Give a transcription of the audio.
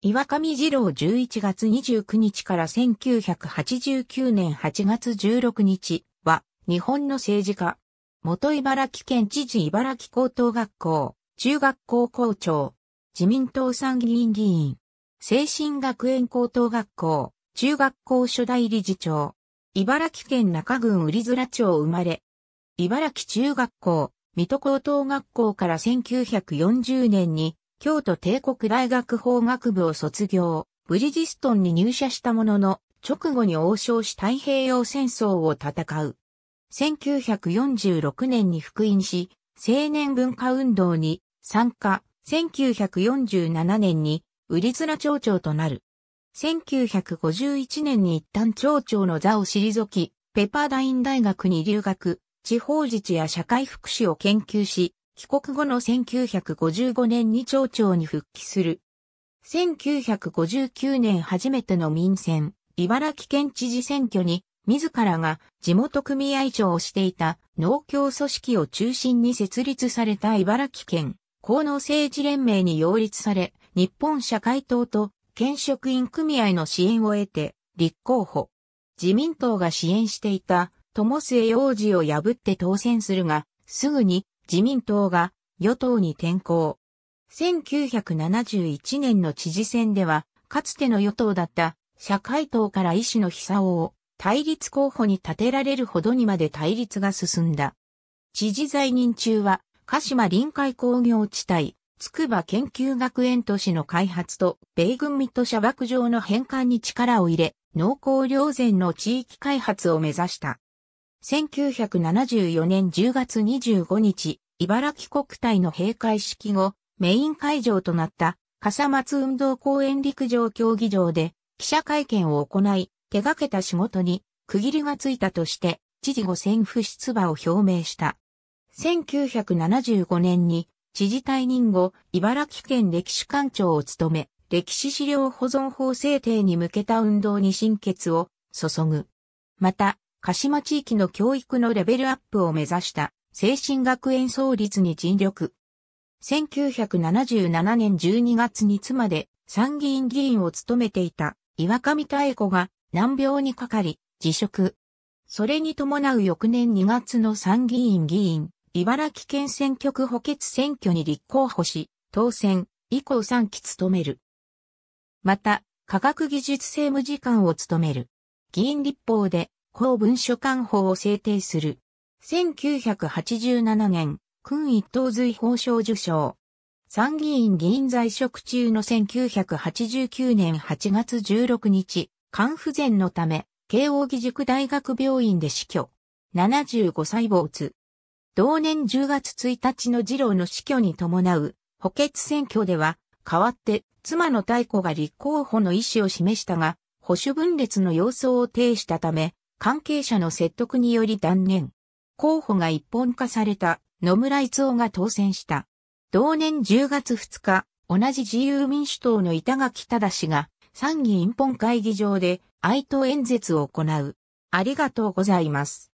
岩上二郎11月29日から1989年8月16日は日本の政治家。元茨城県知事茨城高等学校、中学校校長、自民党参議院議員、精神学園高等学校、中学校初代理事長、茨城県中郡瓜面町生まれ、茨城中学校、水戸高等学校から1940年に京都帝国大学法学部を卒業、ブリヂストンに入社したものの、直後に王将し太平洋戦争を戦う。1946年に復員し、青年文化運動に参加。1947年に、売り面町長となる。1951年に一旦町長の座を退き、ペパーダイン大学に留学、地方自治や社会福祉を研究し、帰国後の1955年に町長に復帰する。1959年初めての民選、茨城県知事選挙に、自らが地元組合長をしていた農協組織を中心に設立された茨城県、高能政治連盟に擁立され、日本社会党と県職員組合の支援を得て、立候補。自民党が支援していた友末洋二を破って当選するが、すぐに自民党が与党に転向。1971年の知事選では、かつての与党だった社会党から医師の久夫を対立候補に立てられるほどにまで対立が進んだ。知事在任中は、鹿島臨海工業地帯、筑波研究学園都市の開発と、米軍ミッド社漠上の返還に力を入れ、農耕良善の地域開発を目指した。1974年10月25日、茨城国体の閉会式後、メイン会場となった笠松運動公園陸上競技場で記者会見を行い、手掛けた仕事に区切りがついたとして、知事後選不出馬を表明した。1975年に知事退任後、茨城県歴史館長を務め、歴史資料保存法制定に向けた運動に心血を注ぐ。また、鹿島地域の教育のレベルアップを目指した精神学園創立に尽力。1977年12月に妻で参議院議員を務めていた岩上妙子が難病にかかり辞職。それに伴う翌年2月の参議院議員、茨城県選挙区補欠選挙に立候補し、当選、以降3期務める。また、科学技術政務次官を務める。議員立法で公文書館法を制定する。1987年、君一等随法賞受賞。参議院議員在職中の1989年8月16日、肝不全のため、慶応義塾大学病院で死去。75歳没。同年10月1日の次郎の死去に伴う補欠選挙では、代わって妻の太子が立候補の意思を示したが、保守分裂の様相を呈したため、関係者の説得により断念。候補が一本化された野村逸夫が当選した。同年10月2日、同じ自由民主党の板垣忠が参議院本会議場で哀悼演説を行う。ありがとうございます。